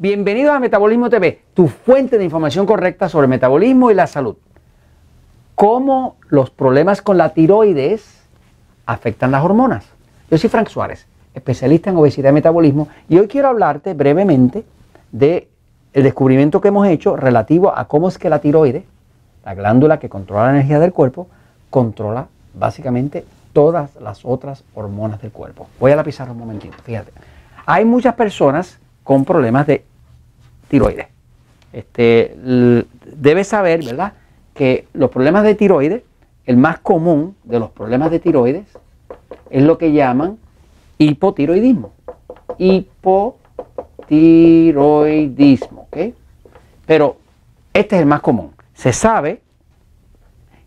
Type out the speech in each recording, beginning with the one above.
Bienvenidos a Metabolismo TV, tu fuente de información correcta sobre el metabolismo y la salud. Cómo los problemas con la tiroides afectan las hormonas. Yo soy Frank Suárez, especialista en obesidad y metabolismo, y hoy quiero hablarte brevemente del descubrimiento que hemos hecho relativo a cómo es que la tiroides, la glándula que controla la energía del cuerpo, controla básicamente todas las otras hormonas del cuerpo. Voy a la pizarra un momentito, fíjate. Hay muchas personas con problemas de tiroides. Este, saber, ¿verdad?, que los problemas de tiroides, el más común de los problemas de tiroides, es lo que llaman hipotiroidismo. Hipotiroidismo, ¿ok? Pero este es el más común. Se sabe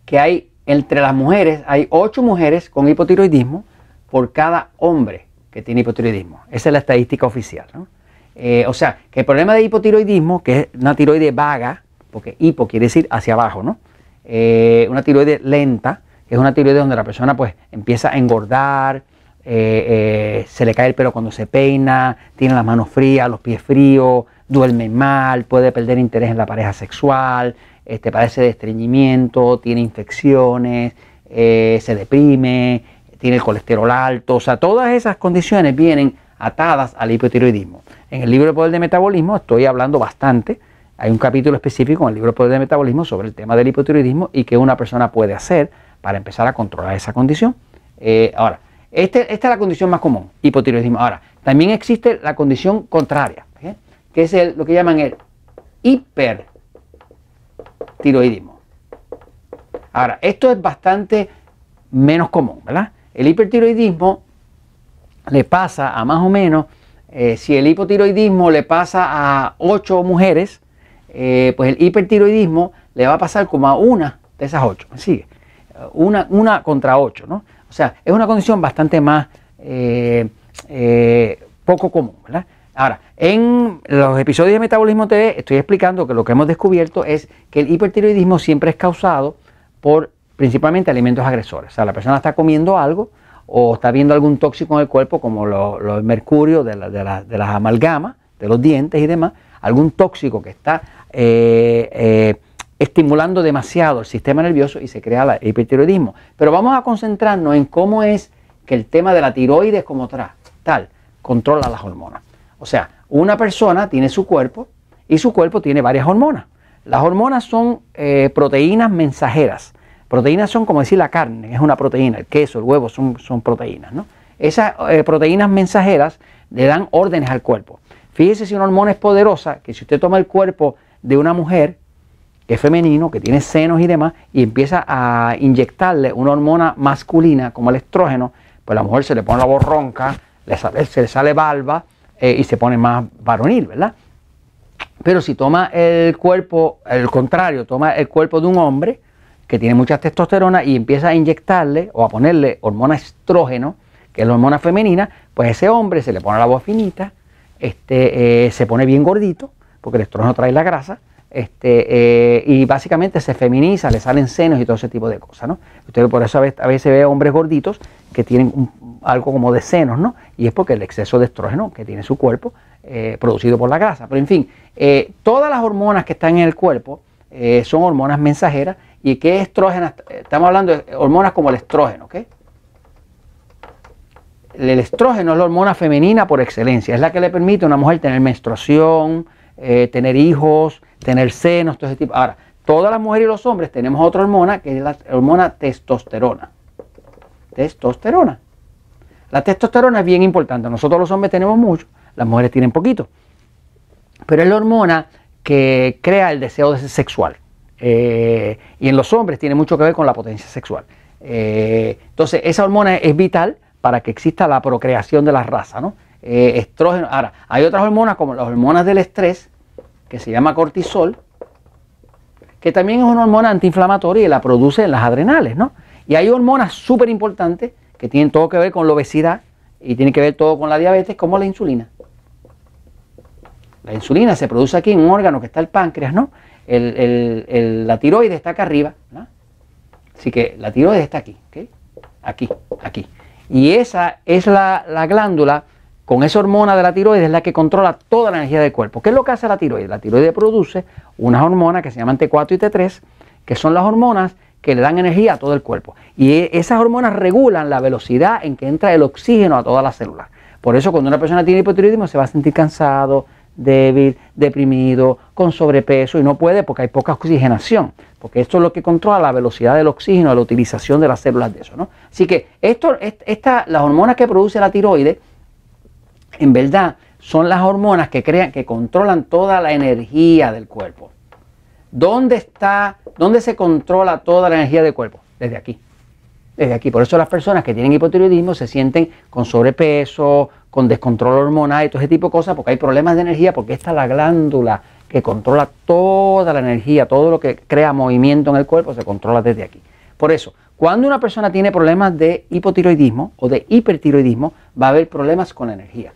que hay entre las mujeres, hay ocho mujeres con hipotiroidismo por cada hombre que tiene hipotiroidismo. Esa es la estadística oficial. ¿no? Eh, o sea, que el problema de hipotiroidismo, que es una tiroide vaga, porque hipo quiere decir hacia abajo, ¿no? Eh, una tiroide lenta, que es una tiroide donde la persona pues empieza a engordar, eh, se le cae el pelo cuando se peina, tiene las manos frías, los pies fríos, duerme mal, puede perder interés en la pareja sexual, este, padece de estreñimiento, tiene infecciones, se deprime, tiene el colesterol alto, o sea, todas esas condiciones vienen atadas al hipotiroidismo. En el libro de Poder de Metabolismo estoy hablando bastante. Hay un capítulo específico en el libro de Poder de Metabolismo sobre el tema del hipotiroidismo y qué una persona puede hacer para empezar a controlar esa condición. Eh, ahora, este, esta es la condición más común, hipotiroidismo. Ahora, también existe la condición contraria, que es lo que llaman el hipertiroidismo. Ahora, esto es bastante menos común, ¿verdad? El hipertiroidismo le pasa a más o menos, eh, si el hipotiroidismo le pasa a 8 mujeres, eh, pues el hipertiroidismo le va a pasar como a una de esas 8. Sigue. Una, contra 8, ¿no? O sea, es una condición bastante más eh, poco común, ¿verdad? Ahora, en los episodios de Metabolismo TV estoy explicando que lo que hemos descubierto es que el hipertiroidismo siempre es causado por principalmente alimentos agresores. O sea, la persona está comiendo algo o está viendo algún tóxico en el cuerpo, como los mercurio mercurios de, las amalgamas, de los dientes y demás, algún tóxico que está eh, eh, estimulando demasiado el sistema nervioso y se crea el hipertiroidismo. Pero vamos a concentrarnos en cómo es que el tema de la tiroides como tal controla las hormonas. O sea, una persona tiene su cuerpo y su cuerpo tiene varias hormonas. Las hormonas son eh, proteínas mensajeras Proteínas son como decir la carne, es una proteína, el queso, el huevo son, proteínas. ¿no? Esas eh, proteínas mensajeras le dan órdenes al cuerpo. Fíjese si una hormona es poderosa, que si usted toma el cuerpo de una mujer que es femenino, que tiene senos y demás, y empieza a inyectarle una hormona masculina como el estrógeno, pues la mujer se le pone la borronca, se le sale barba eh, y se pone más varonil, ¿verdad? Pero si toma el cuerpo, el contrario, toma el cuerpo de un hombre, que tiene mucha testosterona y empieza a inyectarle o a ponerle hormona estrógeno, que es la hormona femenina, pues ese hombre se le pone la voz finita, este, eh, se pone bien gordito, porque el estrógeno trae la grasa, este, eh, y básicamente se feminiza, le salen senos y todo ese tipo de cosas, ¿no? Usted por eso a veces, a ve hombres gorditos que tienen algo como de senos, ¿no? Y es porque el exceso de estrógeno que tiene su cuerpo, eh, producido por la grasa. Pero en fin, todas las hormonas que están en el cuerpo son hormonas mensajeras ¿Y qué estrógenas? Estamos hablando de hormonas como el estrógeno, ¿ok? El estrógeno es la hormona femenina por excelencia, es la que le permite a una mujer tener menstruación, eh, tener hijos, tener senos, todo ese tipo. Ahora, todas las mujeres y los hombres tenemos otra hormona que es la hormona testosterona. Testosterona. La testosterona es bien importante. Nosotros los hombres tenemos mucho, las mujeres tienen poquito. Pero es la hormona que crea el deseo sexual. Eh, y en los hombres tiene mucho que ver con la potencia sexual. Eh, entonces, esa hormona es vital para que exista la procreación de la raza, ¿no? Eh, estrógeno. Ahora, hay otras hormonas como las hormonas del estrés, que se llama cortisol, que también es una hormona antiinflamatoria y la produce en las adrenales, ¿no? Y hay hormonas súper importantes que tienen todo que ver con la obesidad y tienen que ver todo con la diabetes, como la insulina. La insulina se produce aquí en un órgano que está el páncreas, ¿no? el, la tiroides está acá arriba. Así que la tiroides está aquí, aquí, aquí. Y esa es la, glándula con esa hormona de la tiroides es la que controla toda la energía del cuerpo. ¿Qué es lo que hace la tiroides? La tiroides produce unas hormonas que se llaman T4 y T3, que son las hormonas que le dan energía a todo el cuerpo. Y e, esas hormonas regulan la velocidad en que entra el oxígeno a todas las células. Por eso cuando una persona tiene hipotiroidismo se va a sentir cansado, débil, deprimido, con sobrepeso y no puede porque hay poca oxigenación, porque esto es lo que controla la velocidad del oxígeno, la utilización de las células de eso. Así que esto, esta, las hormonas que produce la tiroides, en verdad, son las hormonas que crean, que controlan toda la energía del cuerpo. ¿Dónde está, dónde se controla toda la energía del cuerpo? Desde aquí desde aquí. Por eso las personas que tienen hipotiroidismo se sienten con sobrepeso, con descontrol hormonal y todo ese tipo de cosas, porque hay problemas de energía, porque esta es la glándula que controla toda la energía, todo lo que crea movimiento en el cuerpo se controla desde aquí. Por eso, cuando una persona tiene problemas de hipotiroidismo o de hipertiroidismo, va a haber problemas con la energía.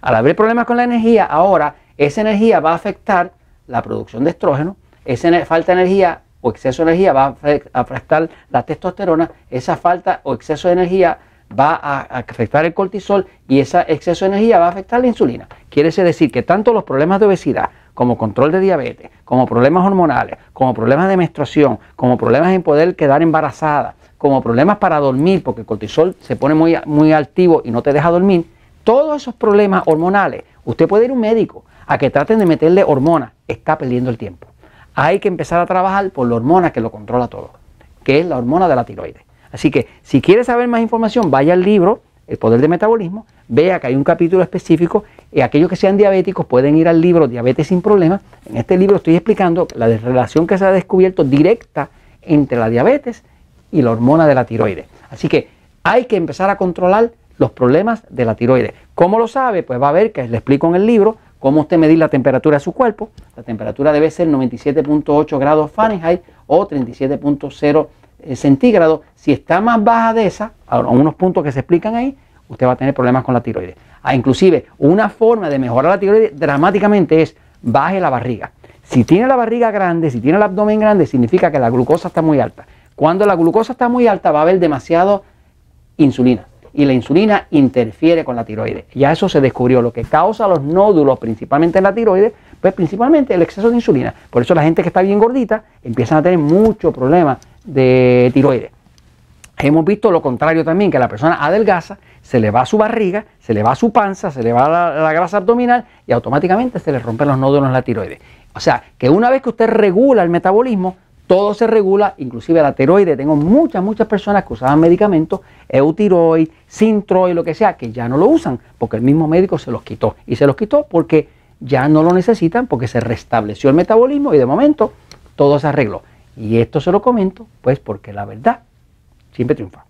Al haber problemas con la energía, ahora esa energía va a afectar la producción de estrógeno, esa falta de energía o exceso de energía va a afectar la testosterona, esa falta o exceso de energía va a afectar el cortisol y ese exceso de energía va a afectar la insulina. Quiere decir que tanto los problemas de obesidad como control de diabetes, como problemas hormonales, como problemas de menstruación, como problemas en poder quedar embarazada, como problemas para dormir, porque el cortisol se pone muy, muy altivo y no te deja dormir, todos esos problemas hormonales, usted puede ir a un médico a que traten de meterle hormonas, está perdiendo el tiempo hay que empezar a trabajar por la hormona que lo controla todo, que es la hormona de la tiroides. Así que si quieres saber más información, vaya al libro El Poder del Metabolismo, vea que hay un capítulo específico y aquellos que sean diabéticos pueden ir al libro Diabetes sin Problemas. En este libro estoy explicando la relación que se ha descubierto directa entre la diabetes y la hormona de la tiroides. Así que hay que empezar a controlar los problemas de la tiroides. ¿Cómo lo sabe? Pues va a ver que le explico en el libro, ¿Cómo usted medir la temperatura de su cuerpo? La temperatura debe ser 97.8 grados Fahrenheit o 37.0 eh, centígrados. Si está más baja de esa, a unos puntos que se explican ahí, usted va a tener problemas con la tiroides. Ah, inclusive, una forma de mejorar la tiroides dramáticamente es baje la barriga. Si tiene la barriga grande, si tiene el abdomen grande, significa que la glucosa está muy alta. Cuando la glucosa está muy alta va a haber demasiado insulina y la insulina interfiere con la tiroides. Ya eso se descubrió. Lo que causa los nódulos, principalmente en la tiroides, pues principalmente el exceso de insulina. Por eso la gente que está bien gordita empiezan a tener mucho problemas de tiroides. Hemos visto lo contrario también, que la persona adelgaza, se le va su barriga, se le va su panza, se le va la, la grasa abdominal y automáticamente se le rompen los nódulos en la tiroides. O sea, que una vez que usted regula el metabolismo, todo se regula, inclusive la tiroide. Tengo muchas, muchas personas que usaban medicamentos, eutiroid, sintroid, lo que sea, que ya no lo usan porque el mismo médico se los quitó. Y se los quitó porque ya no lo necesitan, porque se restableció el metabolismo y de momento todo se arregló. Y esto se lo comento, pues porque la verdad siempre triunfa.